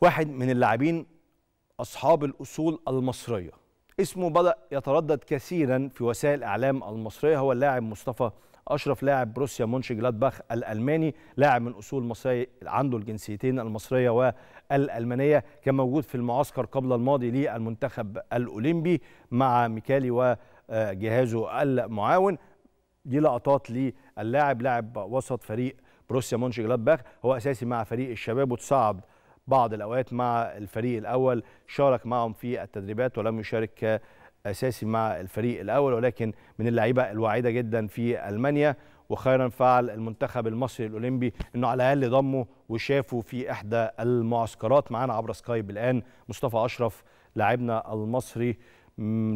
واحد من اللاعبين أصحاب الأصول المصرية اسمه بدأ يتردد كثيرا في وسائل الإعلام المصرية هو اللاعب مصطفى أشرف لاعب بروسيا مونشي جلادباخ الألماني لاعب من أصول مصرية عنده الجنسيتين المصرية والألمانية كان موجود في المعسكر قبل الماضي للمنتخب الأولمبي مع ميكالي وجهازه المعاون دي لقطات للاعب لاعب وسط فريق بروسيا مونشي جلادباخ هو أساسي مع فريق الشباب وتصعد بعض الأوقات مع الفريق الأول شارك معهم في التدريبات ولم يشارك أساسي مع الفريق الأول ولكن من اللعيبة الواعدة جدا في ألمانيا وخيرا فعل المنتخب المصري الأولمبي أنه على الأقل ضمه وشافه في إحدى المعسكرات معانا عبر سكايب الآن مصطفى أشرف لاعبنا المصري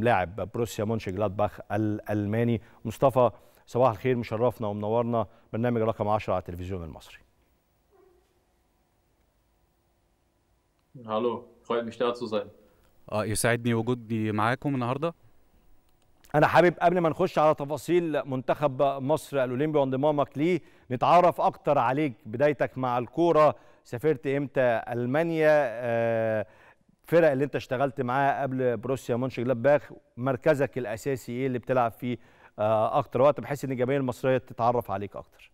لاعب بروسيا مونش جلادباخ الألماني مصطفى صباح الخير مشرفنا ومنورنا برنامج رقم 10 على التلفزيون المصري هالو فايل مش قاعد سوزان اه يسعدني وجودي معاكم النهارده انا حابب قبل ما نخش على تفاصيل منتخب مصر الاولمبي وانضمامك ليه نتعرف اكتر عليك بدايتك مع الكوره سافرت امتى المانيا الفرق آه، اللي انت اشتغلت معاها قبل بروسيا مونش جلاباخ مركزك الاساسي ايه اللي بتلعب فيه آه، اكتر وقت بحيث ان الجماهير المصريه تتعرف عليك اكتر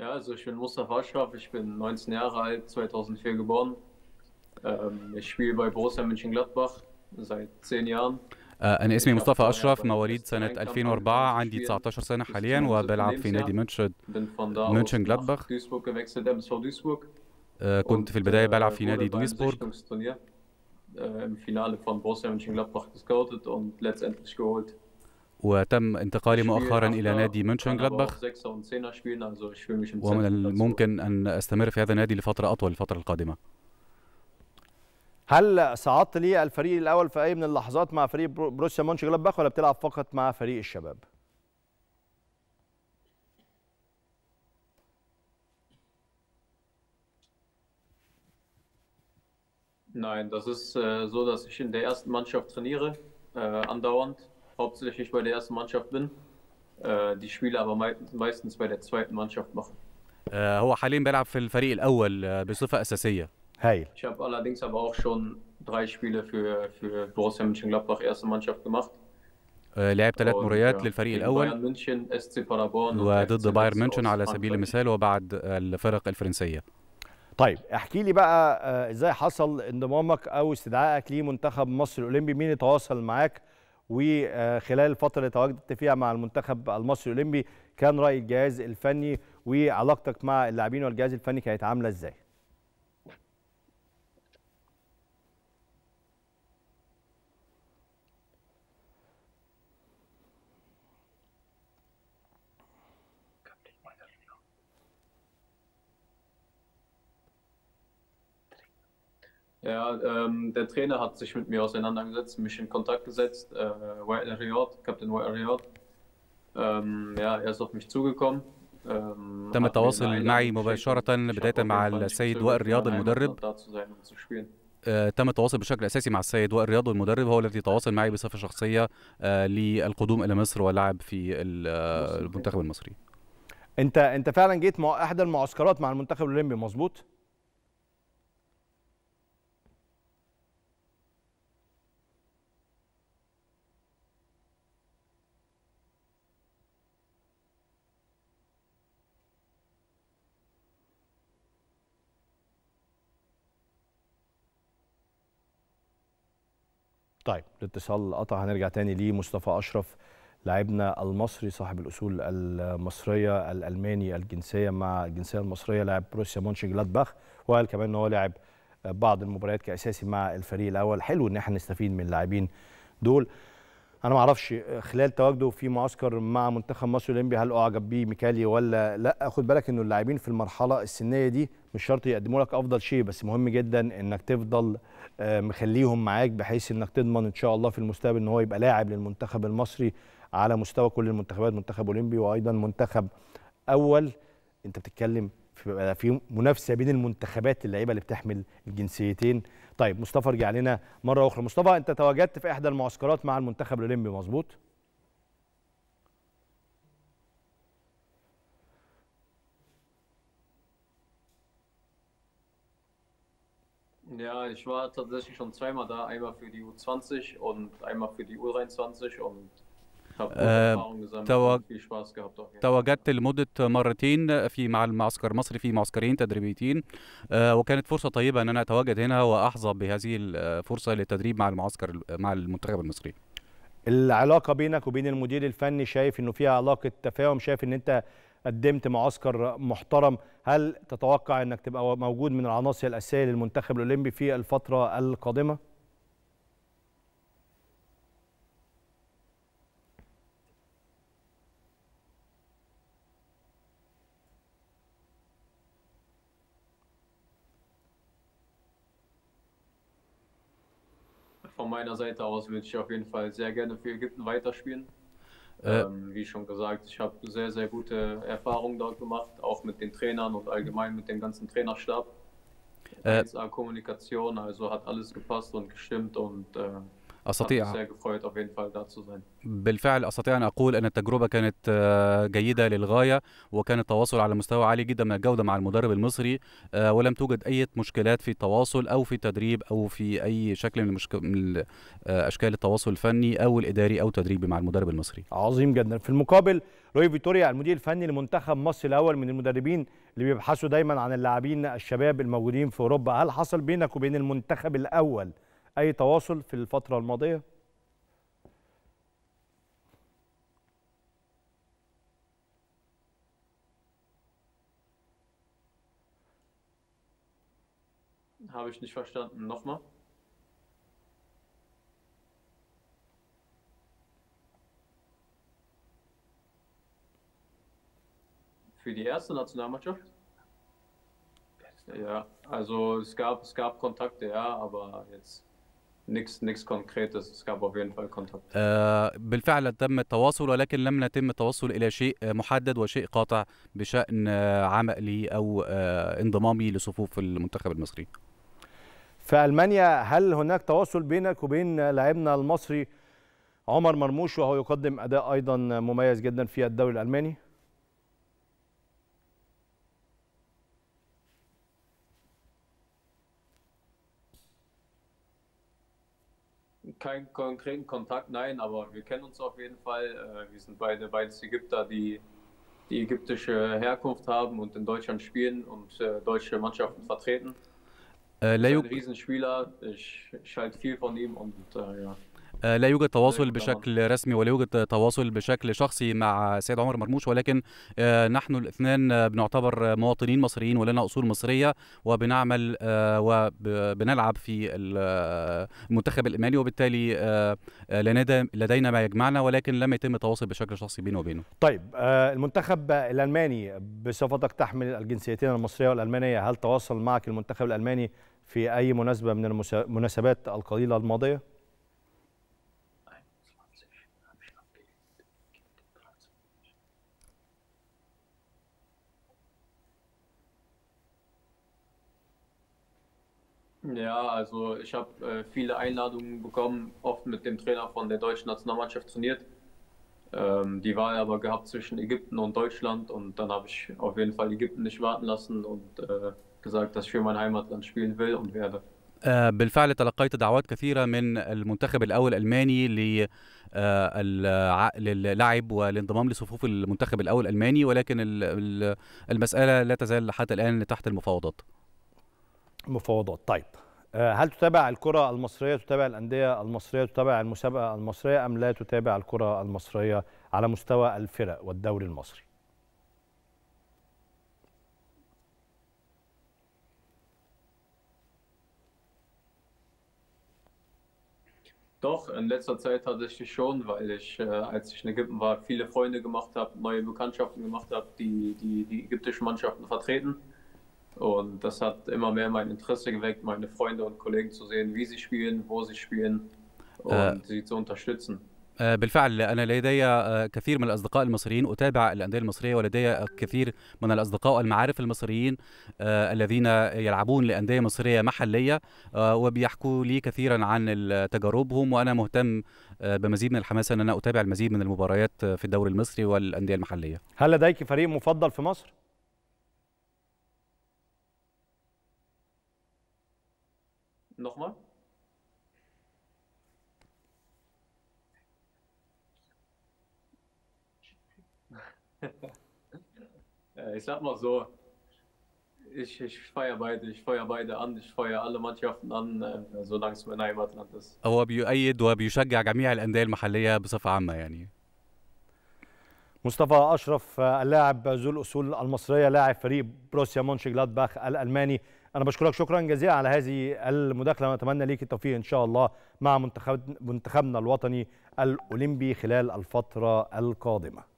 Ja, also ich bin Mustafa Aschraf, ich bin 19 Jahre alt, 2004 geboren. Ähm, ich spiele bei Borussia Mönchengladbach seit 10 Jahren. أنا اسمي مصطفى أشرف مواليد سنة 2004 عندي 19 سنة حاليا وبلعب في نادي منشن منشن جلادباخ كنت في البداية بلعب في نادي دويسبورغ im Finale von Borussia Mönchengladbach gescoutet und letztendlich geholt. وتم انتقالي مؤخرا إلى نادي مونشن جلادباخ ومن الممكن أن أستمر في هذا النادي لفترة أطول الفترة القادمة هل صعدت لي الفريق الأول في أي من اللحظات مع فريق بروسيا مونشن جلادباخ ولا بتلعب فقط مع فريق الشباب؟ Nein, das ist äh, so, dass ich in der ersten Mannschaft trainiere, äh, andauernd. hauptsächlich bei der ersten Mannschaft bin, äh, die Spiele aber mei meistens bei der zweiten Mannschaft mache. هو حاليا بيلعب في الفريق الأول بصفة أساسية. هايل. Ich habe allerdings aber auch schon drei Spiele für für Borussia Mönchengladbach erste Mannschaft gemacht. لعب ثلاث مباريات للفريق الاول وضد بايرن ميونخ على سبيل المثال وبعد الفرق الفرنسيه طيب احكي لي بقى ازاي حصل انضمامك او استدعائك لمنتخب مصر الاولمبي مين تواصل معاك وخلال الفتره اللي تواجدت فيها مع المنتخب المصري الاولمبي كان راي الجهاز الفني وعلاقتك مع اللاعبين والجهاز الفني كانت عامله ازاي؟ Ja, ähm, der Trainer hat sich mit mir auseinandergesetzt, mich in Kontakt gesetzt, äh, White Riot, Captain White Riot. Ähm, ja, er ist auf mich zugekommen. Ähm, تم التواصل معي مباشرة بداية مع السيد وائل رياض المدرب um آه، تم التواصل بشكل اساسي مع السيد وائل رياض المدرب هو الذي تواصل معي بصفه شخصيه آه، للقدوم الى مصر واللعب في آه، المنتخب المصري انت انت فعلا جيت مع أحد المعسكرات مع المنتخب الاولمبي مظبوط طيب الاتصال قطع هنرجع تاني ليه مصطفى اشرف لاعبنا المصري صاحب الاصول المصريه الالماني الجنسيه مع الجنسيه المصريه لاعب بروسيا مونش جلادباخ وقال كمان ان هو لعب بعض المباريات كاساسي مع الفريق الاول حلو ان احنا نستفيد من اللاعبين دول انا ما اعرفش خلال تواجده في معسكر مع منتخب مصر الاولمبي هل اعجب بيه ميكالي ولا لا خد بالك انه اللاعبين في المرحله السنيه دي مش شرط يقدموا لك افضل شيء بس مهم جدا انك تفضل آه، مخليهم معاك بحيث انك تضمن ان شاء الله في المستقبل ان هو يبقى لاعب للمنتخب المصري على مستوى كل المنتخبات منتخب اولمبي وايضا منتخب اول انت بتتكلم في في منافسه بين المنتخبات اللعيبه اللي بتحمل الجنسيتين طيب مصطفى رجع لنا مره اخرى مصطفى انت تواجدت في احدى المعسكرات مع المنتخب الاولمبي مظبوط Ja, ich war tatsächlich schon zweimal da. Einmal für die U20 und einmal für die U23 und äh, تواجدت لمدة مرتين في مع المعسكر المصري في معسكرين تدريبيتين آه، وكانت فرصة طيبة أن أنا أتواجد هنا وأحظى بهذه الفرصة للتدريب مع المعسكر مع المنتخب المصري العلاقة بينك وبين المدير الفني شايف أنه فيها علاقة تفاهم شايف أن أنت قدمت معسكر محترم هل تتوقع انك تبقى موجود من العناصر الاساسيه للمنتخب الاولمبي في الفتره القادمه Von meiner Seite aus würde ich auf jeden Fall sehr gerne für Ägypten weiterspielen. Äh, ähm, wie schon gesagt, ich habe sehr, sehr gute Erfahrungen dort gemacht, auch mit den Trainern und allgemein mit dem ganzen Trainerstab. Äh, äh Kommunikation, also hat alles gepasst und gestimmt und äh, استطيع يعني؟ بالفعل استطيع ان اقول ان التجربه كانت آه، جيده للغايه وكان التواصل على مستوى عالي جدا من الجوده مع المدرب المصري آه، ولم توجد اي مشكلات في التواصل او في التدريب او في اي شكل من, المشك... من آه، اشكال التواصل الفني او الاداري او التدريبي مع المدرب المصري عظيم جدا في المقابل روي فيتوريا المدير الفني لمنتخب مصر الاول من المدربين اللي بيبحثوا دايما عن اللاعبين الشباب الموجودين في اوروبا هل حصل بينك وبين المنتخب الاول اي تواصل في الفتره الماضيه Habe ich nicht verstanden. Nochmal. Für die erste Nationalmannschaft? Ja, also es gab, es gab Kontakte, ja, aber jetzt نكس نكس كونكريت es آه، بالفعل تم التواصل ولكن لم يتم التوصل الى شيء محدد وشيء قاطع بشان عملي او آه، انضمامي لصفوف المنتخب المصري. في المانيا هل هناك تواصل بينك وبين لاعبنا المصري عمر مرموش وهو يقدم اداء ايضا مميز جدا في الدوري الالماني؟ keinen konkreten Kontakt, nein, aber wir kennen uns auf jeden Fall. Äh, wir sind beide beides Ägypter, die die ägyptische Herkunft haben und in Deutschland spielen und äh, deutsche Mannschaften vertreten. Äh, Lejuk... Ein Riesenspieler, ich, ich halte viel von ihm und äh, ja. آه، لا يوجد تواصل بشكل رسمي ولا يوجد تواصل بشكل شخصي مع سيد عمر مرموش ولكن آه، نحن الاثنان بنعتبر مواطنين مصريين ولنا اصول مصريه وبنعمل آه، وبنلعب في المنتخب الالماني وبالتالي لدينا ما يجمعنا ولكن لم يتم التواصل بشكل شخصي بيني وبينه. طيب المنتخب الالماني بصفتك تحمل الجنسيتين المصريه والالمانيه، هل تواصل معك المنتخب الالماني في اي مناسبه من المناسبات القليله الماضيه؟ Ja, also ich habe äh, viele Einladungen bekommen, oft mit dem Trainer von der deutschen Nationalmannschaft trainiert. Ähm, die Wahl aber gehabt zwischen Ägypten und Deutschland und dann habe ich auf jeden Fall Ägypten nicht warten lassen und äh, gesagt, dass ich für mein Heimatland spielen will und werde. Äh, بالفعل تلقيت دعوات كثيرة من المنتخب الأول الألماني للعب والانضمام لصفوف المنتخب الأول الألماني ولكن المسألة لا تزال حتى الآن تحت المفاوضات. مفاوضات طيب هل تتابع الكرة المصرية تتابع الأندية المصرية تتابع المسابقة المصرية أم لا تتابع الكرة المصرية على مستوى الفرق والدوري المصري Doch, in letzter Zeit tatsächlich schon, weil ich, äh, als ich in Ägypten war, viele Freunde gemacht habe, neue Bekanntschaften gemacht habe, die, die die ägyptischen Mannschaften vertreten. Äh, Und das hat immer mehr mein Interesse geweckt, meine Freunde und Kollegen zu sehen, wie sie spielen, wo sie spielen äh, und äh. sie zu unterstützen. Äh, بالفعل أنا لدي آه، كثير من الأصدقاء المصريين أتابع الأندية المصرية ولدي آه، كثير من الأصدقاء والمعارف المصريين آه، الذين يلعبون لأندية مصرية محلية وبيحكوا لي كثيرا عن تجاربهم وأنا مهتم بمزيد من الحماس أن أنا أتابع المزيد من المباريات في الدوري المصري والأندية المحلية هل لديك فريق مفضل في مصر؟ Nochmal? Äh, ich sag mal so, ich, ich feiere beide, ich feiere beide an, ich feiere alle Mannschaften an, äh, solange es mein Heimatland ist. هو بيؤيد وبيشجع جميع الأندية المحلية بصفة عامة يعني. مصطفى أشرف آه، اللاعب ذو الأصول المصرية لاعب فريق بروسيا مونشي جلادباخ الألماني انا بشكرك شكرا جزيلا على هذه المداخله واتمنى ليك التوفيق ان شاء الله مع منتخب منتخبنا الوطني الاولمبي خلال الفتره القادمه